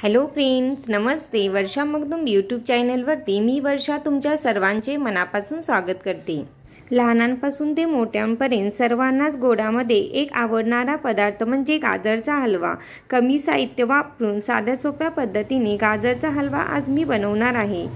hello friends नमस्ते Varsha Magdum YouTube चॅनलवरती मी वर्षा तुमच्या सर्वांचे मनापासून स्वागत करते लहानांपासून ते मोठ्यांपर्यंत सर्वांनाच गोडामध्ये एक आवडणारा पदार्थ म्हणजे गाजरचा हलवा कमी साहित्य वापरून साध्या सोप्या पद्धतीने गाजरचा हलवा आज मी बनवणार आहे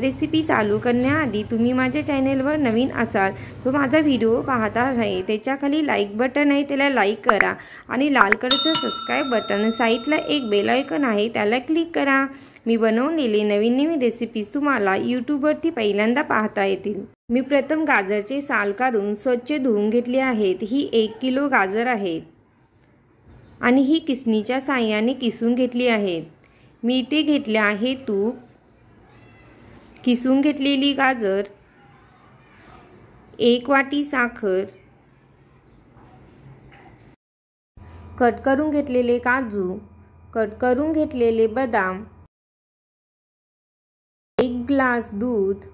रेसिपी चालू करण्याआधी तुम्ही माझ्या चॅनेलवर नवीन असाल तो माझा व्हिडिओ पाहता आहे त्याच्याखाली लाईक बटन आहे त्याला लाईक करा आणि लाल कलरचं सबस्क्राईब बटन साईटला एक बेल आयकन आहे त्याला क्लिक करा मी बनवलेली नवीन नवीन रेसिपीज तुम्हाला यूट्यूबवरती पहिल्यांदा पाहता येतील मी प्रथम गाजरचे साल काढून स्वच्छ धुवून घेतले आहेत ही एक किलो गाजर आहेत आणि ही किसणीच्या साह्याने किसून घेतली आहेत मी ते घेतले आहे तूप किसून घेतलेली गाजर एक वाटी साखर कट करून घेतलेले काजू कट करून घेतलेले बदाम एक ग्लास दूध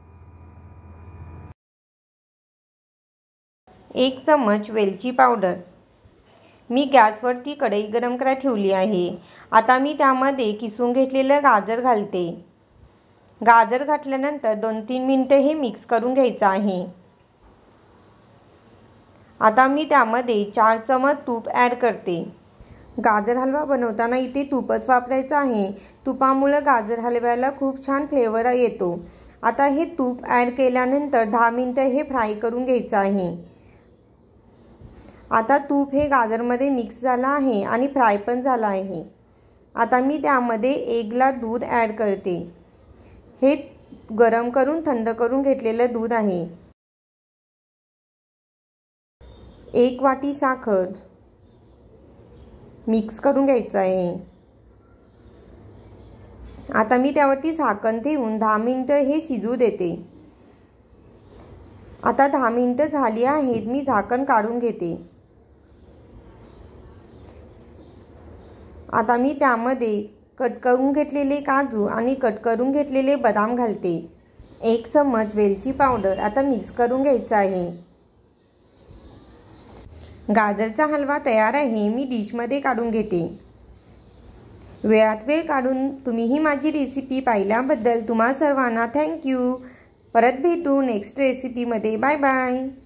एक चमच वेलची पावडर मी गॅसवरती कढई गरम करा ठेवली आहे आता मी त्यामध्ये किसून घेतलेलं गाजर घालते गाजर घातल्यानंतर दोन तीन मिनटं हे मिक्स करून घ्यायचं आहे आता मी त्यामध्ये चार चमच तूप ॲड करते गाजर हलवा बनवताना इथे तूपच वापरायचं आहे तुपामुळं गाजर हलव्याला खूप छान फ्लेवर येतो आता हे तूप ॲड केल्यानंतर दहा मिनटं हे फ्राय करून घ्यायचं आहे आता तूप हे गाजरमध्ये मिक्स झालं आहे आणि फ्राय पण झालं आहे आता मी त्यामध्ये एक ग्लास दूध ॲड करते हे गरम करून थंड करून घेतलेलं दूध आहे एक वाटी साखर मिक्स करून घ्यायचं आहे आता मी त्यावरती झाकण ठेवून दहा मिनटं हे शिजू देते आता दहा मिनटं झाली आहेत मी झाकण काढून घेते आता मी त्यामध्ये कट करून घेतलेले काजू आणि कट करून घेतलेले बदाम घालते एक चम्मच वेलची पावडर आता मिक्स करून घ्यायचं आहे गाजरचा हलवा तयार आहे मी डिशमध्ये काढून घेते वेळात वेळ काढून तुम्ही ही माझी रेसिपी पाहिल्याबद्दल तुम्हा सर्वांना थँक्यू परत भेटू नेक्स्ट रेसिपीमध्ये बाय बाय